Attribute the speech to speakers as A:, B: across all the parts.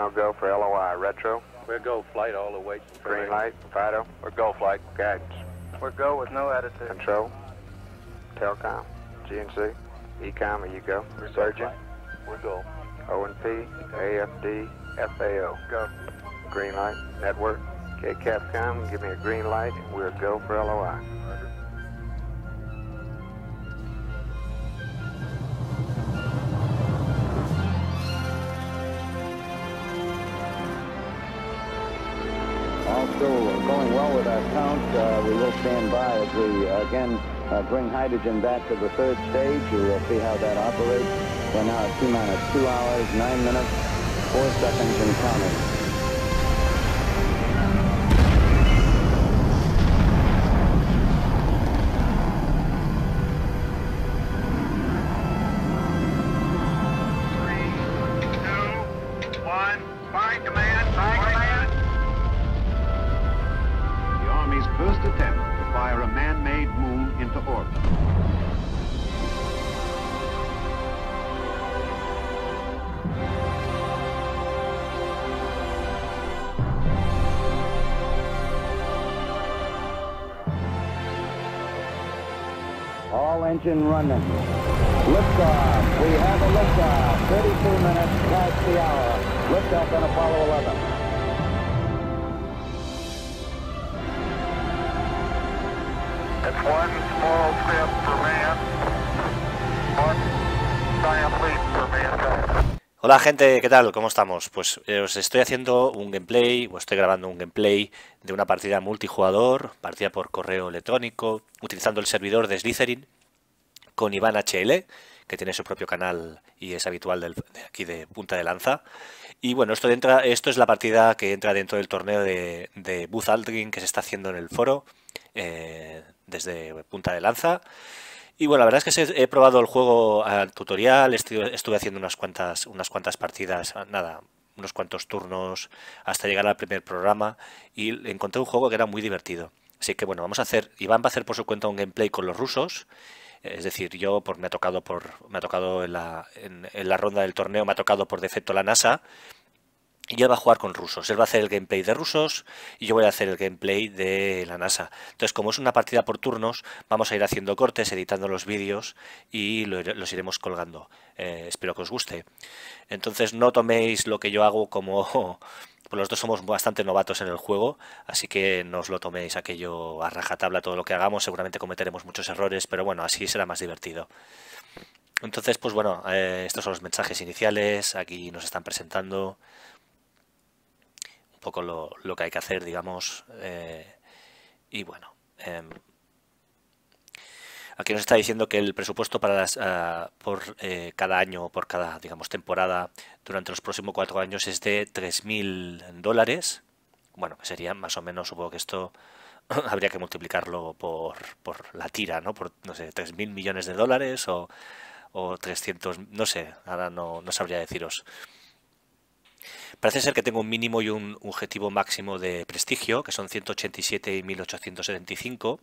A: I'll go for LOI. Retro. we will go flight all the way. To Green light. Fido. We're go flight. Guidance. We're go with no attitude. Control. Telcom. GNC. Ecom, are you go? Resurgent. We're go. ONP. AFD. FAO. Go. Green light. Network. Okay, Capcom, give me a green light we're go for LOI. as we, again, uh, bring hydrogen back to the third stage. You will see how that operates. We're now at T-minus two hours, nine minutes, four seconds and counting. engine running. Liftoff. We have a liftoff. 32 minutes past the hour. Liftoff on Apollo 11. It's one small step for man, one giant leap for mankind. Hola gente, ¿qué tal? ¿Cómo estamos? Pues eh, os estoy haciendo un gameplay, o estoy grabando un gameplay de una partida multijugador, partida por correo electrónico, utilizando el servidor de Slytherin, con Iván HL, que tiene su propio canal y es habitual del, aquí de Punta de Lanza. Y bueno, esto, entra, esto es la partida que entra dentro del torneo de, Buzz Aldrin que se está haciendo en el foro eh, desde Punta de Lanza. Y bueno, la verdad es que he probado el juego al tutorial, estuve haciendo unas cuantas, unas cuantas partidas, nada, unos cuantos turnos hasta llegar al primer programa y encontré un juego que era muy divertido. Así que bueno, vamos a hacer, Iván va a hacer por su cuenta un gameplay con los rusos es decir, yo por, me ha tocado por me ha tocado en la, ronda del torneo, me ha tocado por defecto la NASA, y él va a jugar con rusos. Él va a hacer el gameplay de rusos y yo voy a hacer el gameplay de la NASA. Entonces, como es una partida por turnos, vamos a ir haciendo cortes, editando los vídeos y los iremos colgando. Eh, espero que os guste. Entonces, no toméis lo que yo hago como... Pues los dos somos bastante novatos en el juego, así que no os lo toméis aquello a rajatabla todo lo que hagamos, seguramente cometeremos muchos errores, pero bueno, así será más divertido. Entonces, pues bueno, eh, estos son los mensajes iniciales, aquí nos están presentando un poco lo, que hay que hacer, digamos, eh, y bueno, em, Aquí nos está diciendo que el presupuesto para las, ah, por eh, cada año, por cada digamos temporada, durante los próximos cuatro años es de 3.000 dólares. Bueno, sería más o menos, supongo que esto habría que multiplicarlo por, por la tira, ¿no? Por, no sé, 3.000 millones de dólares o, 300, no sé, ahora no, no sabría deciros. Parece ser que tengo un mínimo y un objetivo máximo de prestigio, que son 187 y 1875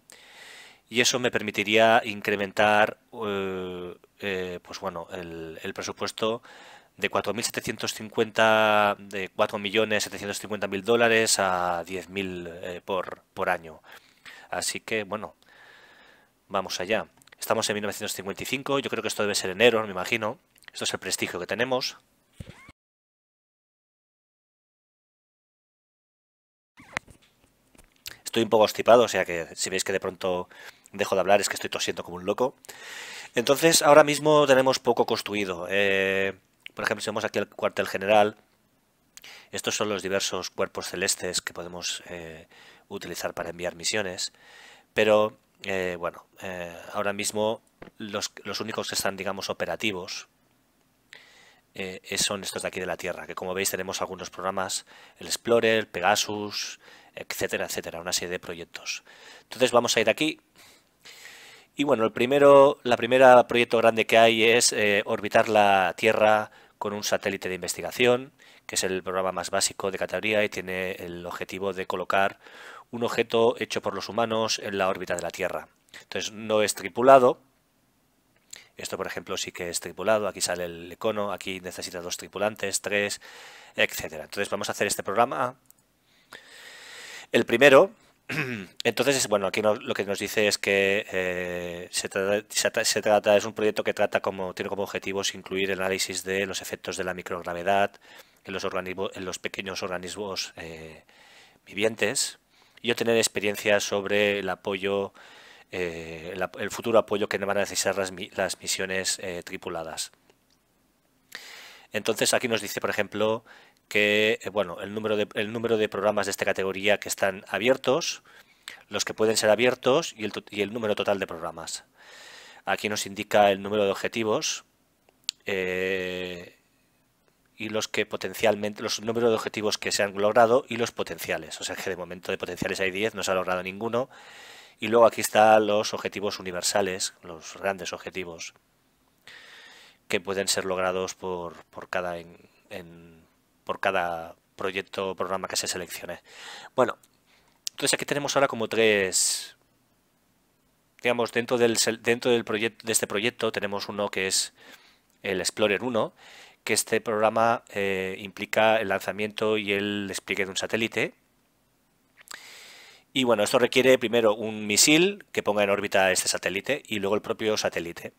A: y eso me permitiría incrementar eh, eh, pues bueno, el, presupuesto de 4.750 de 4.750.000 dólares a 10.000 mil eh, por, por año. Así que bueno, vamos allá. Estamos en 1955, yo creo que esto debe ser enero, me imagino. Esto es el prestigio que tenemos. estoy un poco estipado, o sea que si veis que de pronto dejo de hablar es que estoy tosiendo como un loco. Entonces, ahora mismo tenemos poco construido. Eh, por ejemplo, si vemos aquí el cuartel general, estos son los diversos cuerpos celestes que podemos eh, utilizar para enviar misiones. Pero, eh, bueno, ahora mismo los, los, únicos que están, digamos, operativos son estos de aquí de la Tierra, que como veis tenemos algunos programas, el Explorer, Pegasus, etcétera, etcétera, una serie de proyectos. Entonces vamos a ir aquí. Y bueno, el primero, la primera proyecto grande que hay es eh, orbitar la Tierra con un satélite de investigación, que es el programa más básico de categoría y tiene el objetivo de colocar un objeto hecho por los humanos en la órbita de la Tierra. Entonces no es tripulado. Esto, por ejemplo, sí que es tripulado. Aquí sale el icono, aquí necesita dos tripulantes, tres, etcétera. Entonces vamos a hacer este programa el primero, entonces, bueno, aquí lo que nos dice es que eh, se, trata, es un proyecto que trata como, tiene como objetivos incluir el análisis de los efectos de la microgravedad en los, organismos, en los pequeños organismos eh, vivientes y obtener experiencias sobre el apoyo, eh, el, futuro apoyo que van a necesitar las misiones tripuladas. Entonces aquí nos dice, por ejemplo, que, eh, bueno, el número, de, el número de programas de esta categoría que están abiertos, los que pueden ser abiertos y el, y el número total de programas. Aquí nos indica el número de objetivos eh, y los que potencialmente, los números de objetivos que se han logrado y los potenciales. O sea que de momento de potenciales hay 10, no se ha logrado ninguno. Y luego aquí están los objetivos universales, los grandes objetivos que pueden ser logrados por, por cada en por cada proyecto o programa que se seleccione. Bueno, entonces aquí tenemos ahora como tres, digamos, dentro del, dentro del proyecto, de este proyecto tenemos uno que es el Explorer 1, que este programa eh, implica el lanzamiento y el despliegue de un satélite. Y bueno, esto requiere primero un misil que ponga en órbita este satélite y luego el propio satélite.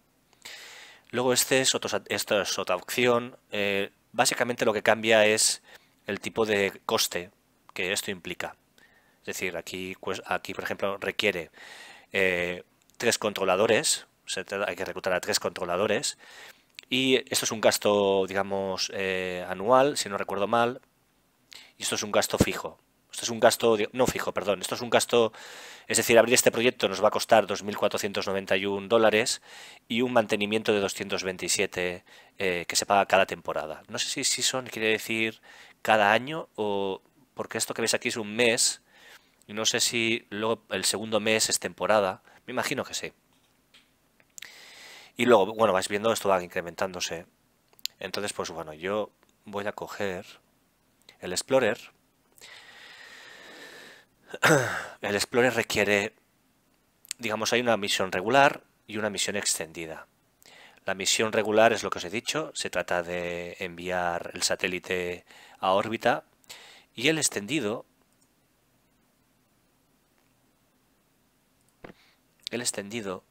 A: Luego este es otro, esta es otra opción, eh, Básicamente lo que cambia es el tipo de coste que esto implica. Es decir, aquí, pues, aquí por ejemplo, requiere eh, tres controladores, hay que reclutar a tres controladores, y esto es un gasto, digamos, eh, anual, si no recuerdo mal, y esto es un gasto fijo. Esto es un gasto, no fijo, perdón, esto es un gasto, es decir, abrir este proyecto nos va a costar 2.491 dólares y un mantenimiento de 227 eh, que se paga cada temporada. No sé si season quiere decir cada año o porque esto que veis aquí es un mes y no sé si luego el segundo mes es temporada, me imagino que sí. Y luego, bueno, vais viendo, esto va incrementándose. Entonces, pues bueno, yo voy a coger el Explorer el Explorer requiere, digamos, hay una misión regular y una misión extendida. La misión regular es lo que os he dicho, se trata de enviar el satélite a órbita y el extendido el extendido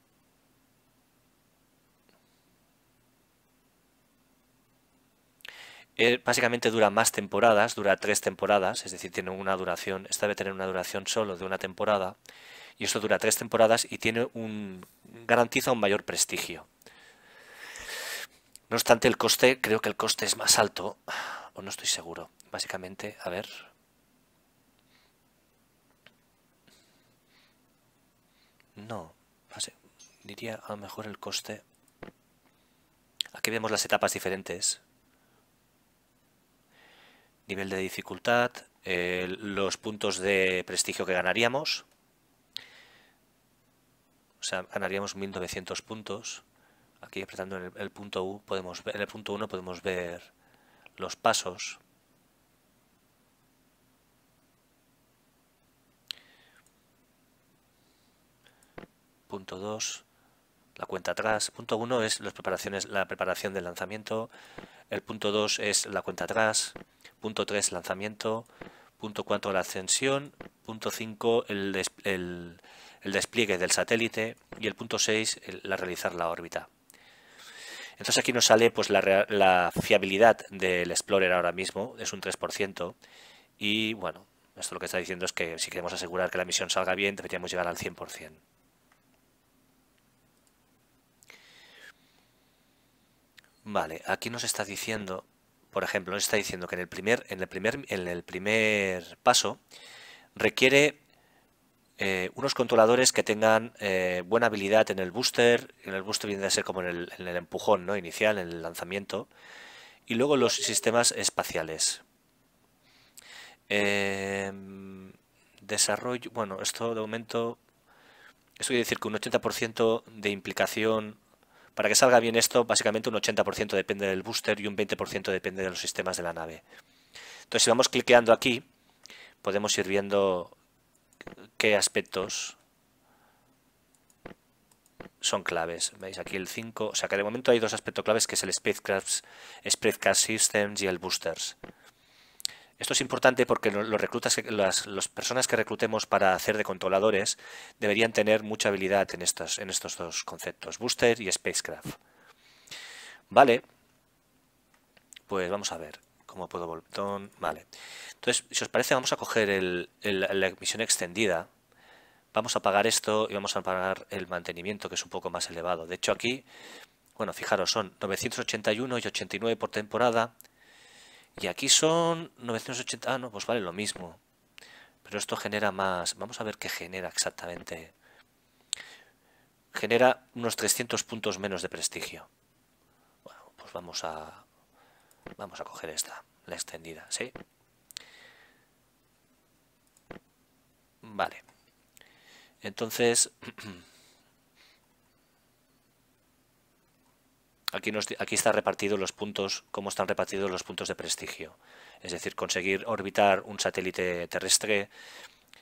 A: Eh, básicamente dura más temporadas, dura tres temporadas, es decir, tiene una duración, esta debe tener una duración solo de una temporada, y esto dura tres temporadas y tiene un garantiza un mayor prestigio. No obstante, el coste, creo que el coste es más alto, o no estoy seguro. Básicamente, a ver. No, diría a lo mejor el coste. Aquí vemos las etapas diferentes nivel de dificultad, eh, los puntos de prestigio que ganaríamos. O sea, ganaríamos 1900 puntos. Aquí apretando en el, punto U podemos ver, en el punto 1 podemos ver los pasos. Punto 2, la cuenta atrás. Punto 1 es las preparaciones, la preparación del lanzamiento. El punto 2 es la cuenta atrás. Punto 3, lanzamiento. Punto 4, la ascensión. Punto 5, el, despliegue del satélite. Y el punto 6, la realizar la órbita. Entonces aquí nos sale pues la, la, fiabilidad del Explorer ahora mismo, es un 3%. Y bueno, esto lo que está diciendo es que si queremos asegurar que la misión salga bien, deberíamos llegar al 100%. Vale, aquí nos está diciendo, por ejemplo, nos está diciendo que en el primer, en el primer, en el primer paso requiere eh, unos controladores que tengan eh, buena habilidad en el booster, en el booster viene a ser como en el, empujón ¿no? inicial, en el lanzamiento, y luego los sistemas espaciales. Em, desarrollo, bueno, esto de aumento, esto quiere decir que un 80% de implicación para que salga bien esto, básicamente un 80% depende del booster y un 20% depende de los sistemas de la nave. Entonces, si vamos cliqueando aquí, podemos ir viendo qué aspectos son claves. Veis aquí el 5, o sea que de momento hay dos aspectos claves que es el Spacecraft Systems y el Boosters. Esto es importante porque reclutas, las, personas que reclutemos para hacer de controladores deberían tener mucha habilidad en estos, en estos dos conceptos, booster y spacecraft. Vale, pues vamos a ver cómo puedo volver. Vale, entonces si os parece vamos a coger la misión extendida, vamos a pagar esto y vamos a pagar el mantenimiento que es un poco más elevado. De hecho aquí, bueno, fijaros, son 981 y 89 por temporada, y aquí son 980... Ah, no, pues vale lo mismo. Pero esto genera más... Vamos a ver qué genera exactamente. Genera unos 300 puntos menos de prestigio. Bueno, pues vamos a... Vamos a coger esta, la extendida, ¿sí? Vale. Entonces... Aquí, está repartido los puntos, cómo están repartidos los puntos de prestigio. Es decir, conseguir orbitar un satélite terrestre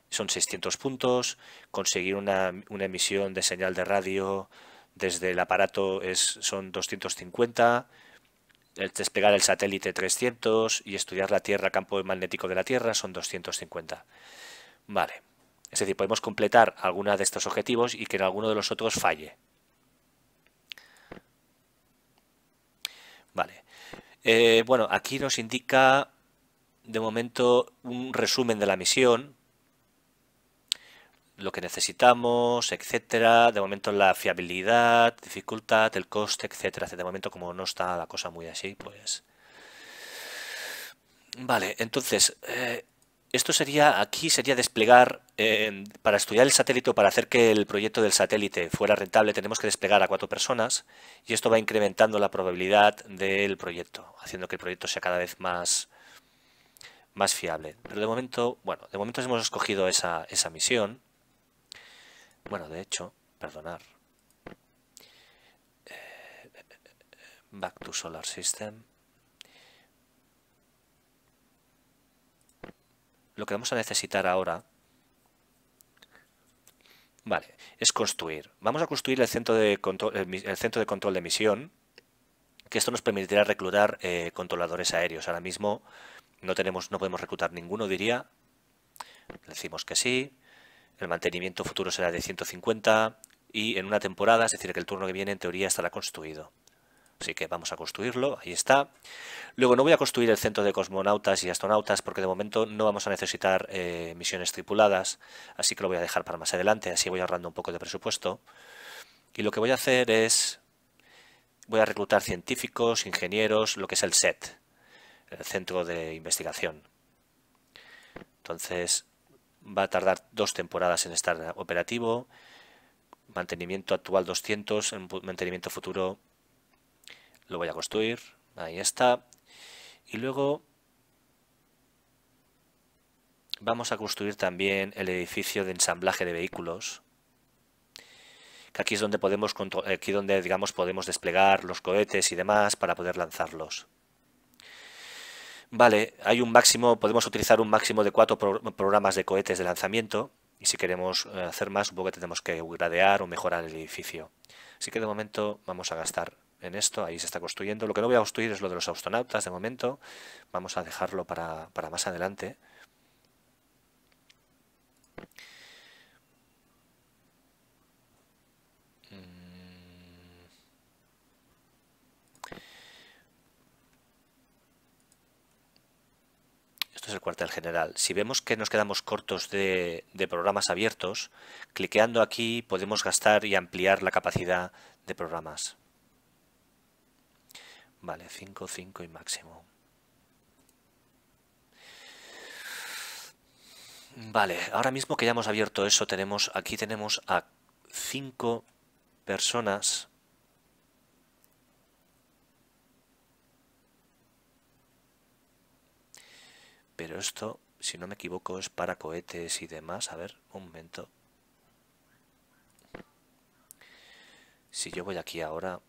A: son 600 puntos, conseguir una, emisión de señal de radio desde el aparato es, son 250, despegar el satélite 300 y estudiar la Tierra, campo magnético de la Tierra son 250. Vale, es decir, podemos completar alguno de estos objetivos y que en alguno de los otros falle. Vale. Eh, bueno, aquí nos indica de momento un resumen de la misión, lo que necesitamos, etcétera. De momento la fiabilidad, dificultad, el coste, etcétera. De momento como no está la cosa muy así, pues... Vale, entonces, eh, esto sería, aquí sería desplegar, eh, para estudiar el satélite para hacer que el proyecto del satélite fuera rentable, tenemos que desplegar a cuatro personas y esto va incrementando la probabilidad del proyecto, haciendo que el proyecto sea cada vez más, más fiable. Pero de momento, bueno, de momento hemos escogido esa, esa misión. Bueno, de hecho, perdonar. Eh, back to Solar System. lo que vamos a necesitar ahora vale, es construir. Vamos a construir el centro de control, el centro de, control de misión, que esto nos permitirá reclutar eh, controladores aéreos. Ahora mismo no, tenemos, no podemos reclutar ninguno, diría. decimos que sí. El mantenimiento futuro será de 150 y en una temporada, es decir, que el turno que viene en teoría estará construido. Así que vamos a construirlo, ahí está. Luego no voy a construir el centro de cosmonautas y astronautas porque de momento no vamos a necesitar eh, misiones tripuladas, así que lo voy a dejar para más adelante, así voy ahorrando un poco de presupuesto. Y lo que voy a hacer es, voy a reclutar científicos, ingenieros, lo que es el SET, el centro de investigación. Entonces va a tardar dos temporadas en estar operativo, mantenimiento actual 200, mantenimiento futuro lo voy a construir, ahí está. Y luego vamos a construir también el edificio de ensamblaje de vehículos. Que aquí es donde podemos aquí donde digamos podemos desplegar los cohetes y demás para poder lanzarlos. Vale, hay un máximo, podemos utilizar un máximo de cuatro programas de cohetes de lanzamiento. Y si queremos eh, hacer más, supongo que tenemos que gradear o mejorar el edificio. Así que de momento vamos a gastar en esto, ahí se está construyendo. Lo que no voy a construir es lo de los astronautas de momento, vamos a dejarlo para, más adelante. Mm. Esto es el cuartel general. Si vemos que nos quedamos cortos de, programas abiertos, cliqueando aquí podemos gastar y ampliar la capacidad de programas. Vale, 5, 5 y máximo. Vale, ahora mismo que ya hemos abierto eso, tenemos aquí tenemos a 5 personas Pero esto, si no me equivoco, es para cohetes y demás. A ver, un momento. Si yo voy aquí ahora,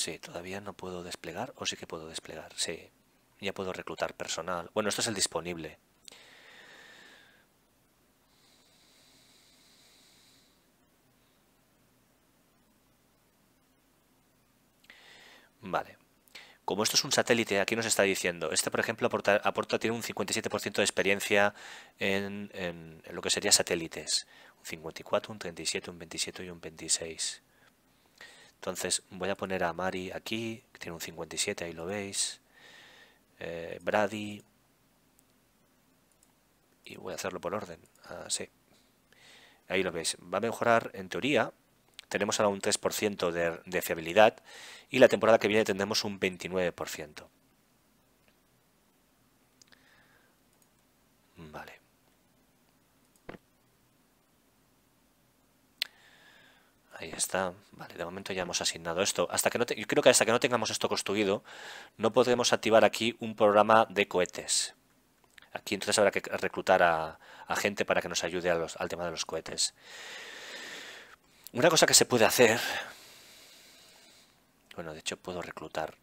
A: Sí, todavía no puedo desplegar o sí que puedo desplegar. Sí, ya puedo reclutar personal. Bueno, esto es el disponible. Vale. Como esto es un satélite, aquí nos está diciendo, este por ejemplo aporta, tiene un 57% de experiencia en, lo que sería satélites. Un 54, un 37, un 27 y un 26. Entonces voy a poner a Mari aquí, que tiene un 57, ahí lo veis. Eh, Brady. Y voy a hacerlo por orden. Ah, sí. Ahí lo veis. Va a mejorar, en teoría, tenemos ahora un 3% de, de fiabilidad y la temporada que viene tendremos un 29%. Vale. Ahí está. Vale, de momento ya hemos asignado esto. Hasta que Yo creo que hasta que no tengamos esto construido, no podremos activar aquí un programa de cohetes. Aquí entonces habrá que reclutar a, gente para que nos ayude al tema de los cohetes. Una cosa que se puede hacer... Bueno, de hecho puedo reclutar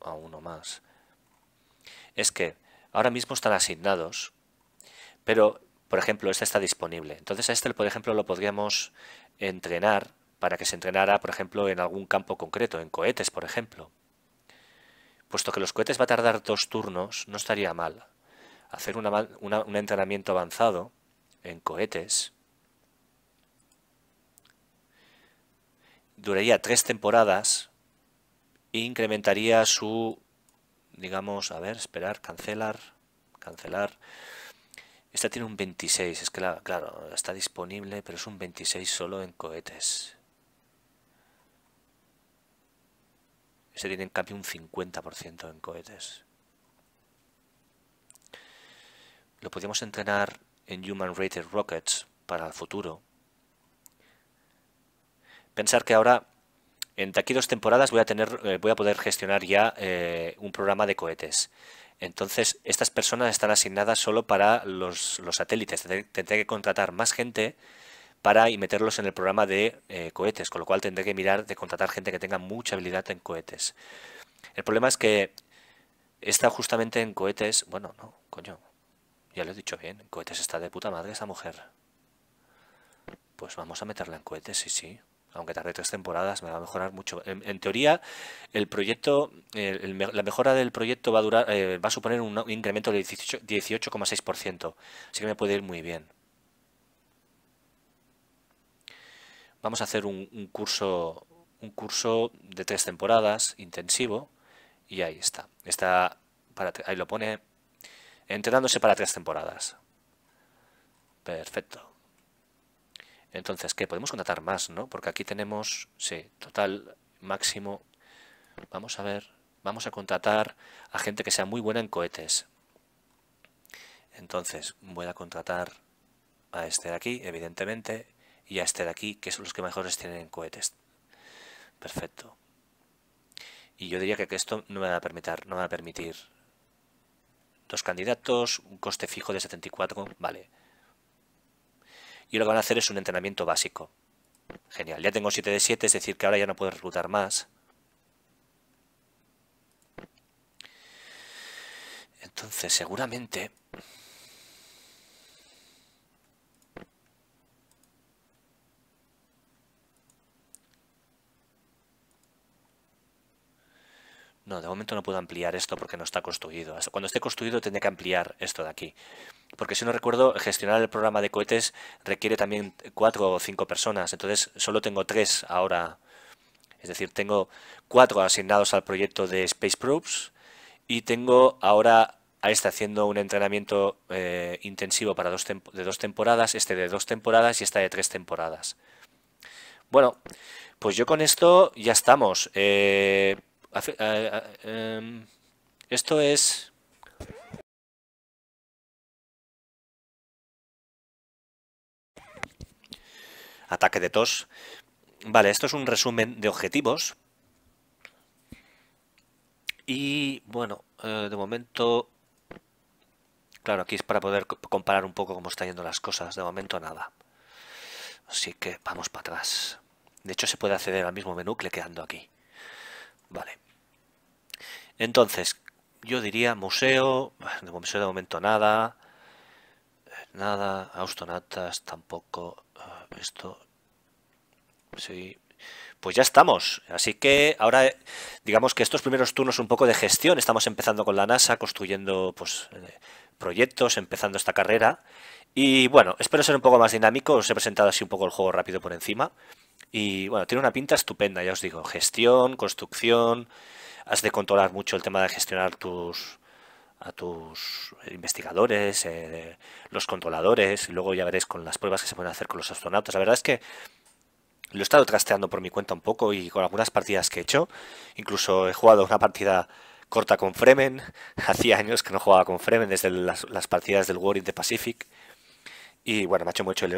A: a uno más. Es que ahora mismo están asignados, pero, por ejemplo, este está disponible. Entonces a este, por ejemplo, lo podríamos entrenar para que se entrenara, por ejemplo, en algún campo concreto, en cohetes, por ejemplo. Puesto que los cohetes va a tardar dos turnos, no estaría mal hacer un entrenamiento avanzado en cohetes. Duraría tres temporadas e incrementaría su, digamos, a ver, esperar, cancelar, cancelar. Esta tiene un 26, es que claro, está disponible, pero es un 26 solo en cohetes. se tienen cambio un 50% en cohetes. Lo podríamos entrenar en Human Rated Rockets para el futuro. Pensar que ahora, en aquí dos temporadas, voy a, tener, eh, voy a poder gestionar ya eh, un programa de cohetes. Entonces, estas personas están asignadas solo para los, los satélites. Tendré que contratar más gente para y meterlos en el programa de eh, cohetes, con lo cual tendré que mirar de contratar gente que tenga mucha habilidad en cohetes. El problema es que está justamente en cohetes, bueno, no, coño, ya lo he dicho bien, cohetes está de puta madre esa mujer. Pues vamos a meterla en cohetes, sí, sí. Aunque tarde tres temporadas, me va a mejorar mucho. En, teoría, el proyecto, la mejora del proyecto va a durar, eh, va a suponer un incremento del 18,6%. así que me puede ir muy bien. vamos a hacer un, curso, un curso de tres temporadas intensivo y ahí está. Está para, ahí lo pone entrenándose para tres temporadas. Perfecto. Entonces, ¿qué? Podemos contratar más, ¿no? Porque aquí tenemos, sí, total máximo. Vamos a ver, vamos a contratar a gente que sea muy buena en cohetes. Entonces, voy a contratar a este de aquí, evidentemente y a este de aquí, que son los que mejores tienen cohetes. Perfecto. Y yo diría que esto no va a permitir, no me va a permitir. Dos candidatos, un coste fijo de 74, vale. Y lo que van a hacer es un entrenamiento básico. Genial, ya tengo 7 de 7, es decir que ahora ya no puedo reclutar más. Entonces, seguramente No, de momento no puedo ampliar esto porque no está construido. cuando esté construido tendré que ampliar esto de aquí. Porque si no recuerdo, gestionar el programa de cohetes requiere también cuatro o cinco personas. Entonces solo tengo tres ahora. Es decir, tengo cuatro asignados al proyecto de Space Probes y tengo ahora a este haciendo un entrenamiento eh, intensivo para dos de dos temporadas, este de dos temporadas y esta de tres temporadas. Bueno, pues yo con esto ya estamos. Eh, Em, esto es ataque de tos. Vale, esto es un resumen de objetivos. Y bueno, eh, de momento... Claro, aquí es para poder comparar un poco cómo están yendo las cosas. De momento nada. Así que vamos para atrás. De hecho, se puede acceder al mismo menú quedando aquí. Vale. Entonces, yo diría museo, de de momento nada, nada, austonatas tampoco, eh, esto, sí, pues ya estamos. Así que ahora, digamos que estos primeros turnos un poco de gestión, estamos empezando con la NASA, construyendo pues, eh, proyectos, empezando esta carrera, y bueno, espero ser un poco más dinámico, os he presentado así un poco el juego rápido por encima, y bueno, tiene una pinta estupenda, ya os digo, gestión, construcción, has de controlar mucho el tema de gestionar tus a tus investigadores, eh, los controladores, y luego ya veréis con las pruebas que se pueden hacer con los astronautas. La verdad es que lo he estado trasteando por mi cuenta un poco y con algunas partidas que he hecho. Incluso he jugado una partida corta con Fremen. Hacía años que no jugaba con Fremen desde las, las partidas del War in the Pacific. Y bueno, me ha hecho mucho, me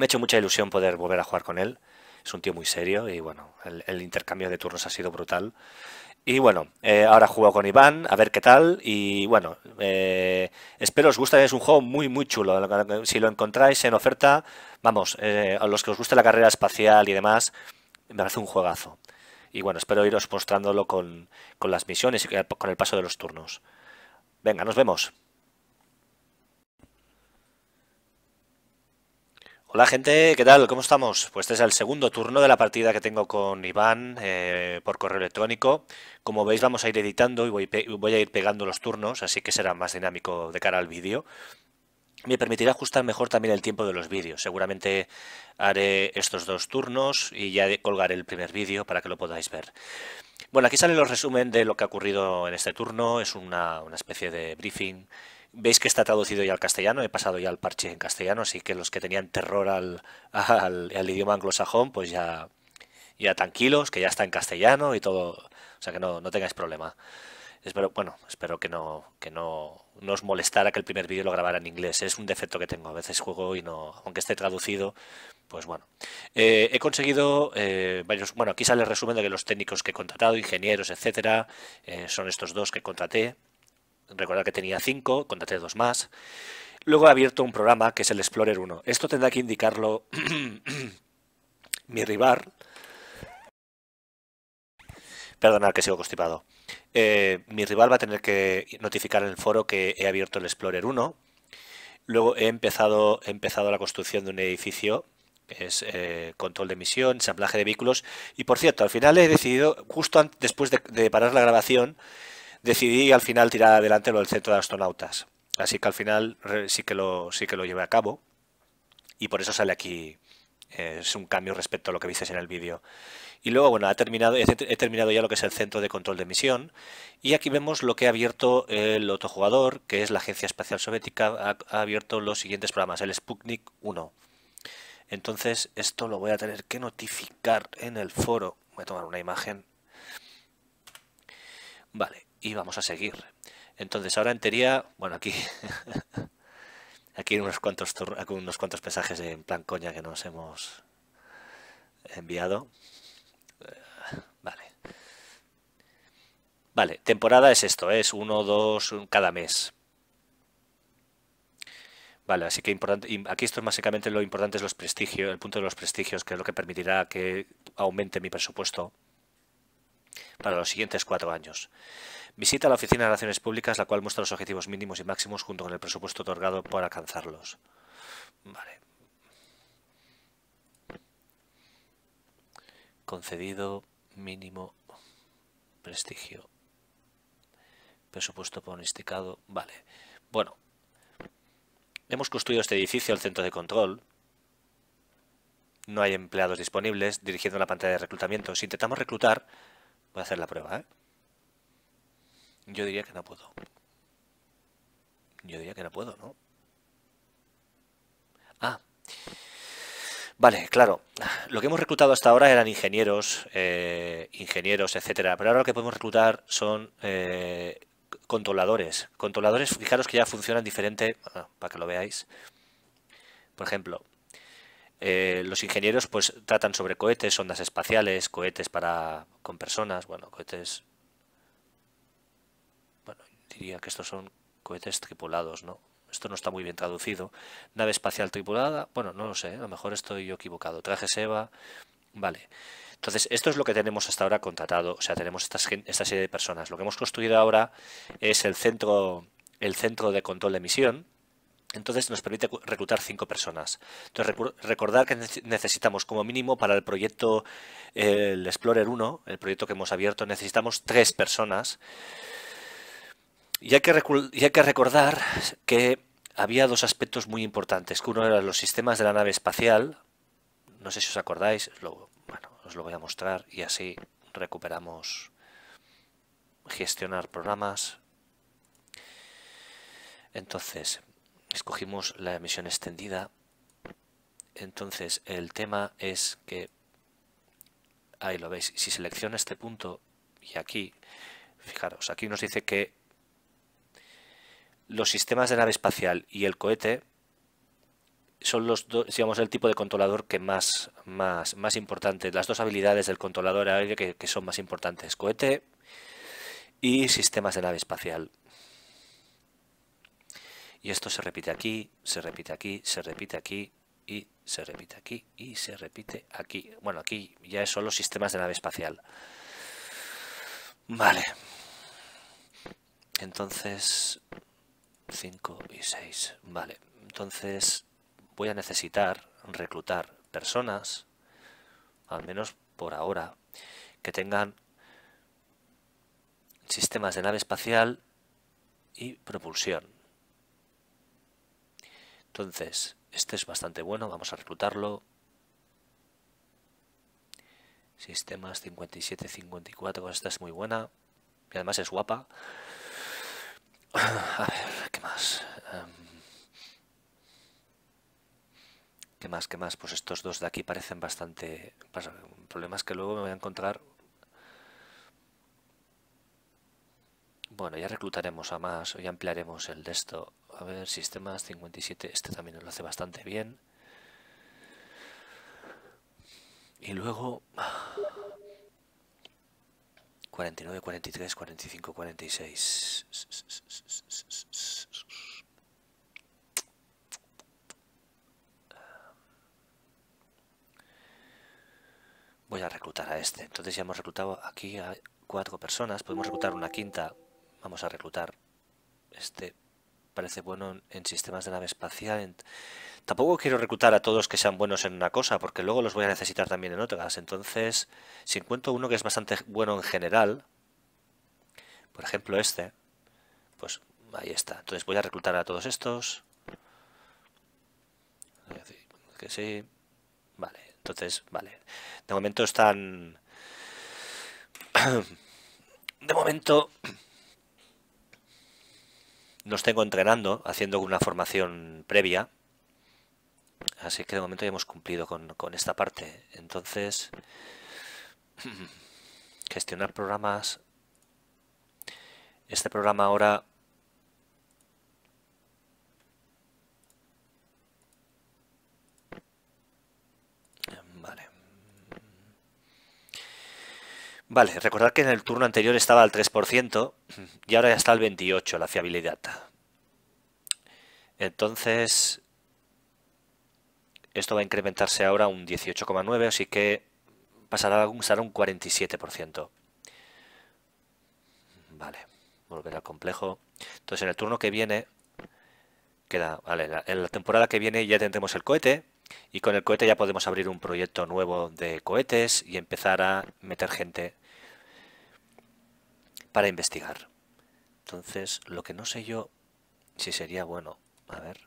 A: ha hecho mucha ilusión poder volver a jugar con él es un tío muy serio y bueno, el, intercambio de turnos ha sido brutal. Y bueno, eh, ahora juego con Iván, a ver qué tal. Y bueno, eh, espero os guste, es un juego muy, muy chulo. Si lo encontráis en oferta, vamos, eh, a los que os guste la carrera espacial y demás, me parece un juegazo. Y bueno, espero iros mostrándolo con, con las misiones y con el paso de los turnos. Venga, nos vemos. Hola gente, ¿qué tal? ¿Cómo estamos? Pues este es el segundo turno de la partida que tengo con Iván eh, por correo electrónico. Como veis vamos a ir editando y voy, a ir pegando los turnos, así que será más dinámico de cara al vídeo. Me permitirá ajustar mejor también el tiempo de los vídeos. Seguramente haré estos dos turnos y ya colgaré el primer vídeo para que lo podáis ver. Bueno, aquí sale el resumen de lo que ha ocurrido en este turno. Es una, una especie de briefing Veis que está traducido ya al castellano, he pasado ya al parche en castellano, así que los que tenían terror al, al, idioma anglosajón, pues ya, ya tranquilos, que ya está en castellano y todo, o sea que no, no tengáis problema. Espero, bueno, espero que no, que no, no os molestara que el primer vídeo lo grabara en inglés. Es un defecto que tengo. A veces juego y no, aunque esté traducido, pues bueno. Eh, he conseguido eh, varios. Bueno, aquí sale el resumen de que los técnicos que he contratado, ingenieros, etcétera, eh, son estos dos que contraté recordar que tenía 5, contraté dos más. Luego he abierto un programa que es el Explorer 1. Esto tendrá que indicarlo mi rival. Perdonad que sigo constipado. Eh, mi rival va a tener que notificar en el foro que he abierto el Explorer 1. Luego he empezado, la construcción de un edificio es eh, control de emisión, ensamblaje de vehículos. Y por cierto, al final he decidido, justo después de parar la grabación, decidí al final tirar adelante lo del centro de astronautas. Así que al final sí que lo, sí que lo llevé a cabo y por eso sale aquí. Eh, es un cambio respecto a lo que visteis en el vídeo. Y luego, bueno, ha terminado, he, terminado ya lo que es el centro de control de misión. Y aquí vemos lo que ha abierto el otro jugador, que es la Agencia Espacial Soviética, ha abierto los siguientes programas, el Sputnik 1. Entonces, esto lo voy a tener que notificar en el foro. Voy a tomar una imagen. Vale, y vamos a seguir. Entonces ahora en teoría, bueno aquí, aquí unos cuantos, unos cuantos mensajes de plan coña que nos hemos enviado. Eh, vale. Vale, temporada es esto, ¿eh? es uno, dos cada mes. Vale, así que importante, aquí esto es básicamente lo importante es los prestigios, el punto de los prestigios, que es lo que permitirá que aumente mi presupuesto para los siguientes cuatro años. Visita la Oficina de Relaciones Públicas, la cual muestra los objetivos mínimos y máximos junto con el presupuesto otorgado para alcanzarlos. Vale. Concedido mínimo prestigio. Presupuesto pronosticado. Vale. Bueno. Hemos construido este edificio, el centro de control, no hay empleados disponibles, dirigiendo la pantalla de reclutamiento. Si intentamos reclutar, voy a hacer la prueba, ¿eh? Yo diría que no puedo. Yo diría que no puedo, ¿no? Ah. Vale, claro. Lo que hemos reclutado hasta ahora eran ingenieros, eh, ingenieros, etcétera. Pero ahora lo que podemos reclutar son eh, controladores. Controladores, fijaros que ya funcionan diferente, ah, para que lo veáis. Por ejemplo, eh, los ingenieros pues tratan sobre cohetes, ondas espaciales, cohetes para con personas, bueno, cohetes diría que estos son cohetes tripulados, ¿no? Esto no está muy bien traducido. Nave espacial tripulada, bueno, no lo sé, a lo mejor estoy yo equivocado. Traje Seba. vale. Entonces, esto es lo que tenemos hasta ahora contratado, o sea, tenemos esta, esta serie de personas. Lo que hemos construido ahora es el centro, el centro de control de misión, entonces nos permite reclutar cinco personas. Entonces recordar que necesitamos como mínimo para el proyecto el Explorer 1, el proyecto que hemos abierto, necesitamos tres personas y hay, que recordar que había dos aspectos muy importantes, que uno era los sistemas de la nave espacial, no sé si os acordáis, bueno, os lo voy a mostrar y así recuperamos gestionar programas. Entonces, escogimos la emisión extendida. Entonces, el tema es que, ahí lo veis, si selecciona este punto y aquí, fijaros, aquí nos dice que los sistemas de nave espacial y el cohete son los dos, digamos, el tipo de controlador que más, más, más importante, las dos habilidades del controlador aéreo que, que son más importantes, cohete y sistemas de nave espacial. Y esto se repite aquí, se repite aquí, se repite aquí, y se repite aquí, y se repite aquí. Bueno, aquí ya son los sistemas de nave espacial. Vale. Entonces, 5 y 6. Vale, entonces voy a necesitar reclutar personas, al menos por ahora, que tengan sistemas de nave espacial y propulsión. Entonces, este es bastante bueno, vamos a reclutarlo. Sistemas 57-54, esta es muy buena y además es guapa. ¿Qué más? ¿Qué más? Pues estos dos de aquí parecen bastante... El problema es que luego me voy a encontrar... Bueno, ya reclutaremos a más, o ya ampliaremos el de esto. A ver, sistemas 57, este también lo hace bastante bien. Y luego... 49, 43, 45, 46... voy a reclutar a este. Entonces ya hemos reclutado aquí a cuatro personas, podemos reclutar una quinta, vamos a reclutar este parece bueno en, sistemas de nave espacial. Tampoco quiero reclutar a todos que sean buenos en una cosa, porque luego los voy a necesitar también en otras. Entonces, si encuentro uno que es bastante bueno en general, por ejemplo este, pues ahí está. Entonces voy a reclutar a todos estos. Que sí. Vale, entonces, vale. De momento están... De momento nos tengo entrenando, haciendo una formación previa. Así que de momento ya hemos cumplido con, con esta parte. Entonces, gestionar programas. Este programa ahora Vale, recordad que en el turno anterior estaba al 3% y ahora ya está al 28% la fiabilidad. Entonces, esto va a incrementarse ahora un 18,9, así que pasará a un 47%. Vale, volver al complejo. Entonces, en el turno que viene, queda, vale, en la temporada que viene ya tendremos el cohete, y con el cohete ya podemos abrir un proyecto nuevo de cohetes y empezar a meter gente para investigar. Entonces, lo que no sé yo si sería bueno, a ver.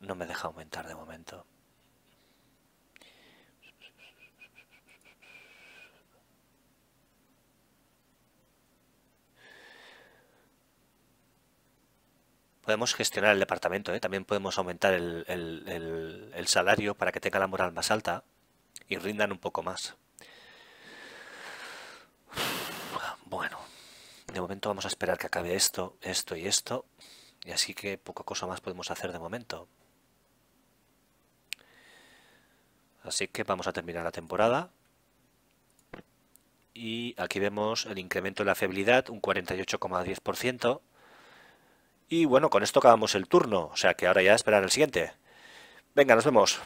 A: No me deja aumentar de momento. podemos gestionar el departamento, ¿eh? también podemos aumentar el, el, salario para que tenga la moral más alta y rindan un poco más. Bueno, de momento vamos a esperar que acabe esto, esto y esto, y así que poca cosa más podemos hacer de momento. Así que vamos a terminar la temporada. Y aquí vemos el incremento de la fiabilidad, un 48,10%. Y bueno, con esto acabamos el turno, o sea que ahora ya esperar el siguiente. Venga, nos vemos.